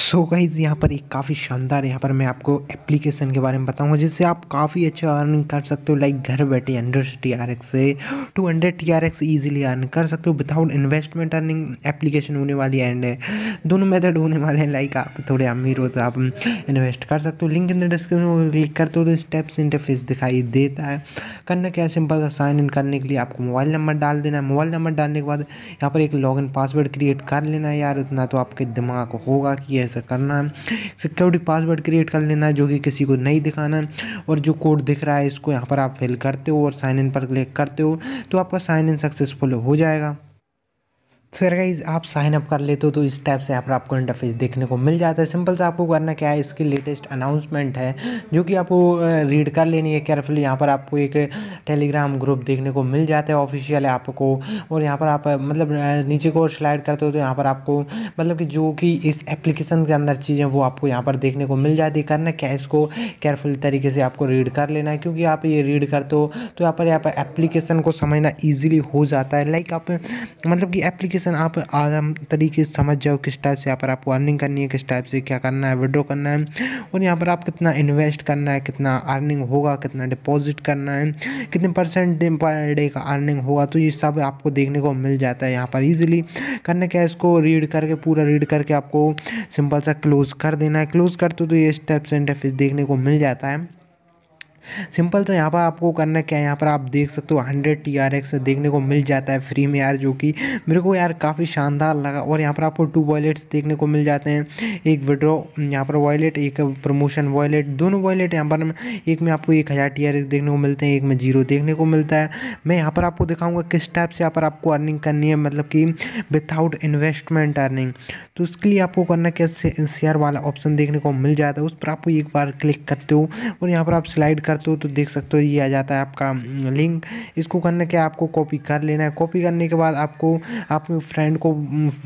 so guys यहाँ पर एक काफ़ी शानदार यहाँ पर मैं आपको एप्लीकेशन के बारे में बताऊँगा जिससे आप काफ़ी अच्छा अर्निंग कर सकते हो लाइक घर बैठे हंड्रेड टी आर एक्स से to hundred T R X easily earn कर सकते हो विदाउट इन्वेस्टमेंट अर्निंग एप्लीकेशन होने वाली है एंड दोनों मेथड होने वाले हैं लाइक आप थोड़े अमीर हो तो आप इन्वेस्ट कर सकते हो लिंक इन द डिस्क्रिप्शन में क्लिक करते हो तो स्टेप्स इंटरफेस दिखाई देता है करना क्या सिंपल साइन इन करने के लिए आपको मोबाइल नंबर डाल देना है मोबाइल नंबर डालने के बाद यहाँ पर एक लॉग इन पासवर्ड क्रिएट कर लेना है यार उतना तो आपके दिमाग होगा कि ऐसा करना है सिक्योरिटी पासवर्ड क्रिएट कर लेना है जो कि किसी को नहीं दिखाना है और जो कोड दिख रहा है इसको यहाँ पर आप फिल करते हो और साइन इन पर क्लिक करते हो तो आपका साइन इन सक्सेसफुल हो जाएगा तो यार गाइज आप साइन अप कर लेते हो तो इस टाइप से यहाँ पर आपको इंटरफेस देखने को मिल जाता है सिंपल से आपको करना क्या है इसकी लेटेस्ट अनाउंसमेंट है जो कि आपको रीड कर लेनी है केयरफुली यहाँ पर आपको एक टेलीग्राम ग्रुप देखने को मिल जाता है ऑफिशियल आपको और यहाँ पर आप मतलब नीचे को स्लाइड करते हो तो यहाँ पर आपको मतलब कि जो कि इस एप्लीकेशन के अंदर चीज़ें वो आपको यहाँ पर देखने को मिल जाती है करना क्या इसको केयरफुल तरीके से आपको रीड कर लेना है क्योंकि आप ये रीड करते हो तो यहाँ पर यहाँ पर एप्लीकेशन को समझना ईजिली हो जाता है लाइक आप मतलब कि एप्लीकेशन एप्लीकेशन आप आराम तरीके से समझ जाओ किस टाइप से यहाँ पर आपको अर्निंग करनी है किस टाइप से क्या करना है विड्रॉ करना है और यहाँ पर आप कितना इन्वेस्ट करना है कितना अर्निंग होगा कितना डिपॉजिट करना है कितने परसेंट पर डे का अर्निंग होगा तो ये सब आपको देखने को मिल जाता है यहाँ पर ईजिली करने क्या इसको रीड करके पूरा रीड करके आपको सिंपल सा क्लोज़ कर देना है क्लोज़ करते तो ये स्टेप्स एंड स्टेप्स देखने को मिल जाता है सिंपल तो यहाँ पर आपको करना क्या है यहाँ पर आप देख सकते हो हंड्रेड टी आर एक्स देखने को मिल जाता है फ्री में यार जो कि मेरे को यार काफ़ी शानदार लगा और यहाँ पर आपको टू वॉलेट्स देखने को मिल जाते हैं एक विड्रॉ यहाँ पर वॉलेट एक प्रमोशन वॉलेट दोनों वॉलेट यहाँ पर एक में आपको एक हज़ार टी आर एक्स देखने को मिलते हैं एक में जीरो देखने को मिलता है मैं यहाँ पर आपको दिखाऊँगा किस टाइप से यहाँ पर आपको अर्निंग करनी है मतलब कि विथआउट इन्वेस्टमेंट अर्निंग तो उसके लिए आपको करना क्या शेयर वाला ऑप्शन देखने को मिल जाता है उस पर आपको एक बार क्लिक करते हो और यहाँ पर आप स्लाइड कर करते हो तो देख सकते हो ये आ जाता है आपका लिंक इसको करने के आपको कॉपी कर लेना है कॉपी करने के बाद आपको अपने फ्रेंड को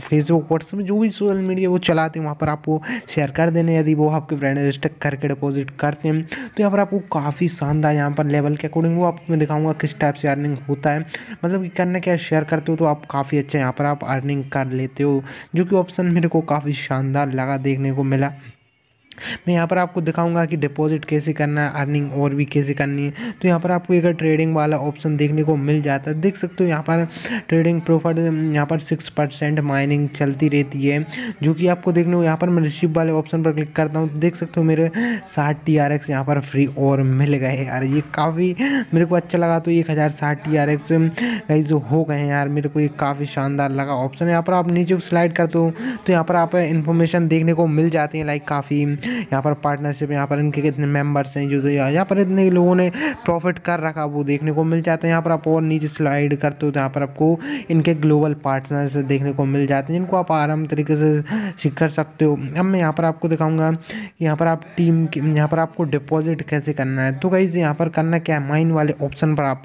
फेसबुक व्हाट्सअप जो भी सोशल मीडिया वो चलाते हैं वहाँ पर आपको शेयर कर देने यदि वो आपके फ्रेंड रजिस्टर करके डिपॉजिट करते हैं तो यहाँ पर आपको काफ़ी शानदार यहाँ पर लेवल के अकॉर्डिंग वो आपको मैं दिखाऊंगा किस टाइप से अर्निंग होता है मतलब कि करने के शेयर करते हो तो आप काफ़ी अच्छा यहाँ पर आप अर्निंग कर लेते हो जो कि ऑप्शन मेरे को काफ़ी शानदार लगा देखने को मिला मैं यहाँ पर आपको दिखाऊंगा कि डिपॉजिट कैसे करना है अर्निंग और भी कैसे करनी है तो यहाँ पर आपको एक ट्रेडिंग वाला ऑप्शन देखने को मिल जाता है देख सकते हो यहाँ पर ट्रेडिंग प्रोफाइट यहाँ पर सिक्स परसेंट माइनिंग चलती रहती है जो कि आपको देखने को यहाँ पर मैं रिसीव वाले ऑप्शन पर क्लिक करता हूँ तो देख सकते हो मेरे साठ टी आर एक्स यहाँ पर फ्री और मिल गए यार ये काफ़ी मेरे को अच्छा लगा तो एक हज़ार साठ टी आर एक्स जो हो गए यार मेरे को ये काफ़ी शानदार लगा ऑप्शन यहाँ पर आप नीचे स्लाइड करते हो तो यहाँ पर आप इन्फॉर्मेशन देखने को मिल जाती है लाइक काफ़ी यहाँ पर पार्टनरशिप यहाँ पर इनके कितने मेम्बर्स हैं जो यहाँ पर इतने लोगों ने प्रॉफिट कर रखा वो देखने को मिल जाता है यहाँ पर आप और नीचे स्लाइड करते हो तो यहाँ पर आपको इनके ग्लोबल पार्टनर्स देखने को मिल जाते हैं जिनको आप आराम तरीके से सीख कर सकते हो अब मैं यहाँ पर आपको दिखाऊँगा यहाँ पर आप टीम यहाँ पर आपको डिपॉजिट कैसे करना है तो कहीं यहाँ पर करना क्या है माइन वाले ऑप्शन पर आप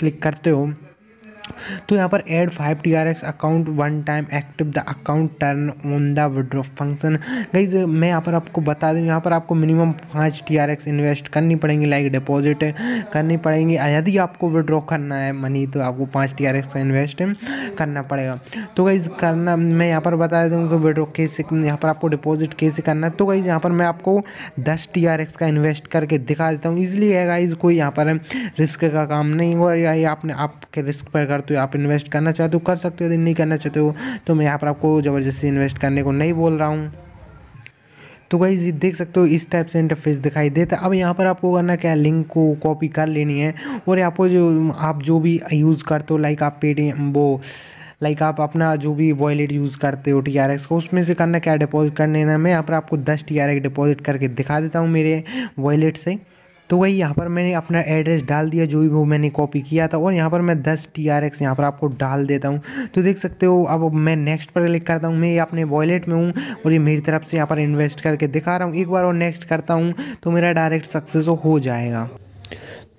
क्लिक करते हो तो यहाँ पर add five T R X account one time active the account turn on the withdraw function guys मैं यहाँ पर आपको बता दूँ यहाँ पर आपको मिनिमम पाँच टी आर एक्स इन्वेस्ट करनी पड़ेंगी लाइक डिपॉजिट करनी पड़ेंगी यदि आपको विड्रॉ करना है मनी तो आपको पाँच टी आर एक्स का इन्वेस्ट करना पड़ेगा तो गाइज करना मैं यहाँ पर बता दूँ कि विड्रॉ कैसे यहाँ पर आपको डिपॉजिट कैसे करना है तो गाइज यहाँ पर मैं आपको दस टी आर एक्स का इन्वेस्ट करके दिखा देता हूँ है गाइज कोई यहाँ पर रिस्क का काम नहीं हो रहा आपने आपके रिस्क पर कर करते हो आप इन्वेस्ट करना चाहते हो तो कर सकते हो यदि नहीं करना चाहते हो तो मैं यहाँ पर आपको ज़बरदस्ती इन्वेस्ट करने को नहीं बोल रहा हूँ तो गाइज देख सकते हो इस टाइप से इंटरफेस दिखाई देता है अब यहाँ पर आपको करना क्या है लिंक को कॉपी कर लेनी है और यहाँ पर जो आप जो भी यूज़ करते हो लाइक आप पेटीएम वो लाइक आप अपना जो भी वॉलेट यूज़ करते हो टी आर एक्स को उसमें से करना क्या डिपॉजिट करने ना मैं यहाँ पर आपको दस टी आर एक्स डिपॉजिट करके दिखा देता हूँ मेरे वॉलेट से तो वही यहाँ पर मैंने अपना एड्रेस डाल दिया जो भी वो मैंने कॉपी किया था और यहाँ पर मैं दस टी आर एक्स यहाँ पर आपको डाल देता हूँ तो देख सकते हो अब मैं नेक्स्ट पर क्लिक करता हूँ मैं ये अपने वॉलेट में हूँ और ये मेरी तरफ से यहाँ पर इन्वेस्ट करके दिखा रहा हूँ एक बार और नेक्स्ट करता हूँ तो मेरा डायरेक्ट सक्सेस हो जाएगा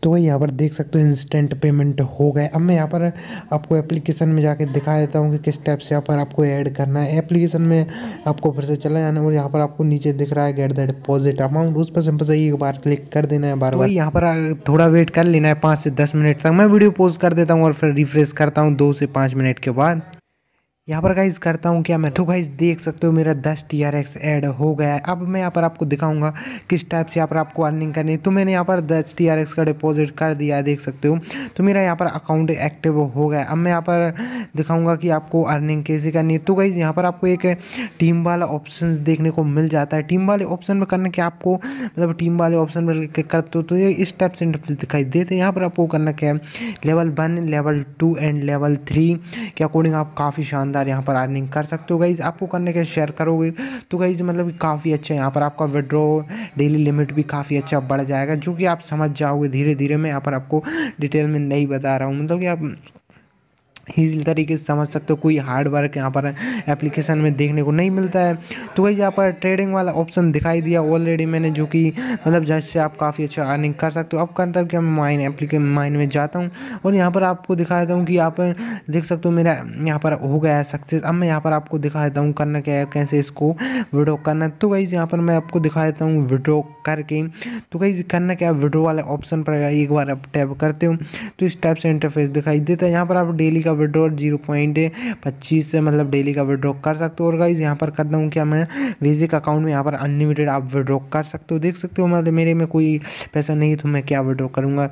तो वही यहाँ पर देख सकते हो इंस्टेंट पेमेंट हो गए अब मैं यहाँ पर आपको एप्लीकेशन में जाके दिखा देता हूँ कि किस टाइप से यहाँ पर आपको ऐड करना है एप्लीकेशन में आपको फिर से चला जाना और यहाँ पर आपको नीचे दिख रहा है गेट द डिपॉजिट अमाउंट उस पर सिंपल से एक बार क्लिक कर देना है बार बार तो यहाँ पर थोड़ा वेट कर लेना है पाँच से दस मिनट तक मैं वीडियो पोज कर देता हूँ और फिर रिफ्रेश करता हूँ दो से पाँच मिनट के बाद यहाँ पर गाइज करता हूँ क्या मैं तो गाइज देख सकते हो मेरा दस टी आर एक्स एड हो गया है अब मैं यहाँ पर आपको दिखाऊंगा किस टाइप से यहाँ पर आपको अर्निंग करनी है तो मैंने यहाँ पर दस टी आर एक्स का डिपॉजिट कर दिया है देख सकते हो तो मेरा यहाँ पर अकाउंट एक्टिव हो गया अब मैं यहाँ पर दिखाऊंगा कि आपको अर्निंग कैसे करनी है तो गाइज यहाँ पर आपको एक टीम वाला ऑप्शन देखने को मिल जाता है टीम वाले ऑप्शन में करना क्या आपको मतलब टीम वाले ऑप्शन में करते हो तो ये इस टाइप से दिखाई देते यहाँ पर आपको करना क्या है level one level two and level three के अकॉर्डिंग आप काफ़ी शानदार हज़ार यहाँ पर अर्निंग कर सकते हो गाइज़ आपको करने के शेयर करोगे तो गाइज़ मतलब काफ़ी अच्छा यहाँ पर आपका विड्रो डेली लिमिट भी काफ़ी अच्छा बढ़ जाएगा जो कि आप समझ जाओगे धीरे धीरे मैं यहाँ पर आपको डिटेल में नहीं बता रहा हूँ मतलब कि आप इसी तरीके से समझ सकते हो कोई हार्ड वर्क यहाँ पर एप्लीकेशन में देखने को नहीं मिलता है तो वही यहाँ पर ट्रेडिंग वाला ऑप्शन दिखाई दिया ऑलरेडी मैंने जो कि मतलब जैसे आप काफ़ी अच्छा अर्निंग कर सकते हो अब करता कि मैं माइन एप्लीके माइन में जाता हूँ और यहाँ पर आपको दिखा देता हूँ कि आप देख सकते हो मेरा यहाँ पर हो गया है सक्सेस अब मैं यहाँ पर आपको दिखा देता हूँ करना क्या है कैसे इसको विड्रो करना तो वही यहाँ पर मैं आपको दिखा देता हूँ विड्रो करके तो कहीं करना क्या विड्रो वाले ऑप्शन पर एक बार आप टैप करते हो तो इस टाइप से इंटरफेस दिखाई देता है यहाँ पर आप डेली का विड्रॉ जीरो पॉइंट पच्चीस से मतलब डेली का विड्रॉ कर सकते हो और गाइज यहाँ पर कर दूँ क्या मैं विजिक अकाउंट में यहाँ पर अनलिमिटेड आप विड्रॉ कर सकते हो देख सकते हो मतलब मेरे में कोई पैसा नहीं तो मैं क्या विड्रॉ करूँगा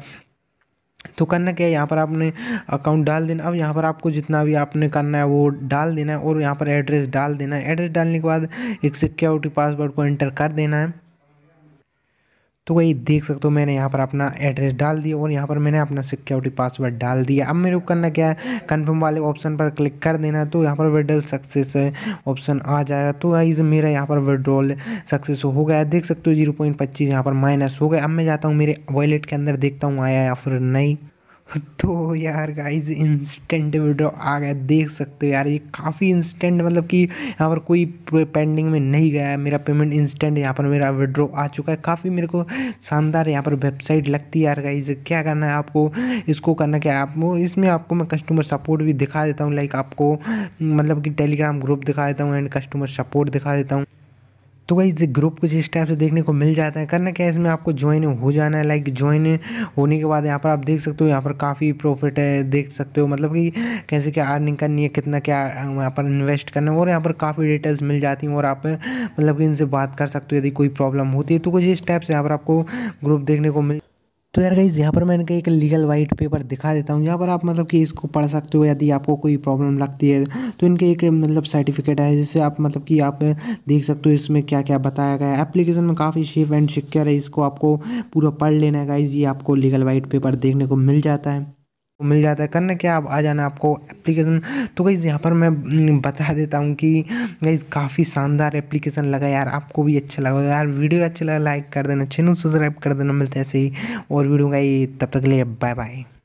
तो करना क्या है यहाँ पर आपने अकाउंट डाल देना अब यहाँ पर आपको जितना भी आपने करना है वो डाल देना है और यहाँ पर एड्रेस डाल देना है एड्रेस डालने के बाद एक सिक्योरिटी पासवर्ड को एंटर कर देना है तो वही देख सकते हो मैंने यहाँ पर अपना एड्रेस डाल दिया और यहाँ पर मैंने अपना सिक्योरिटी पासवर्ड डाल दिया अब मेरे को करना क्या है कन्फर्म वाले ऑप्शन पर क्लिक कर देना तो यहाँ पर विड्रॉल सक्सेस ऑप्शन आ जाएगा तो गाइज मेरा यहाँ पर विड्रॉल सक्सेस हो गया देख सकते हो जीरो पॉइंट पच्चीस यहाँ पर माइनस हो गया अब मैं जाता हूँ मेरे वॉलेट के अंदर देखता हूँ आया या फिर नहीं तो यार गाइस इंस्टेंट विड्रॉ आ गया देख सकते हो यार ये काफ़ी इंस्टेंट मतलब कि यहाँ पर कोई पेंडिंग में नहीं गया है मेरा पेमेंट इंस्टेंट यहाँ पर मेरा विड्रॉ आ चुका है काफ़ी मेरे को शानदार यहाँ पर वेबसाइट लगती है यार गाइज क्या करना है आपको इसको करना क्या है इसमें आपको मैं कस्टमर सपोर्ट भी दिखा देता हूँ लाइक आपको मतलब कि टेलीग्राम ग्रुप दिखा देता हूँ एंड कस्टमर सपोर्ट दिखा देता हूँ तो वाइज ग्रुप कुछ इस टाइप से देखने को मिल जाता है करना क्या है इसमें आपको ज्वाइन हो जाना है लाइक ज्वाइन होने के बाद यहाँ पर आप देख सकते हो यहाँ पर काफ़ी प्रॉफिट है देख सकते हो मतलब कि कैसे क्या अर्निंग करनी है कितना क्या यहाँ पर इन्वेस्ट करना है और यहाँ पर काफ़ी डिटेल्स मिल जाती हैं और आप मतलब कि इनसे बात कर सकते हो यदि कोई प्रॉब्लम होती है तो कुछ इस टाइप से यहाँ पर आपको ग्रुप देखने को मिल तो यार गाइज़ यहाँ पर मैं इनका एक लीगल वाइट पेपर दिखा देता हूँ यहाँ पर आप मतलब कि इसको पढ़ सकते हो यदि आपको कोई प्रॉब्लम लगती है तो इनके एक मतलब सर्टिफिकेट है जिससे आप मतलब कि आप देख सकते हो इसमें क्या क्या बताया गया है एप्लीकेशन में काफ़ी सेफ एंड सिक्योर है इसको आपको पूरा पढ़ लेना है गाइज़ ये आपको लीगल वाइट पेपर देखने को मिल जाता है मिल जाता है करना क्या आप आ जाना आपको एप्लीकेशन तो गई यहाँ पर मैं हम्म, बता देता हूँ कि गई काफ़ी शानदार एप्लीकेशन लगा यार आपको भी अच्छा लगा यार वीडियो अच्छा लगा लाइक कर देना चैनल सब्सक्राइब कर देना मिलता है ऐसे ही और वीडियो का तब तक ले लिए बाय बाय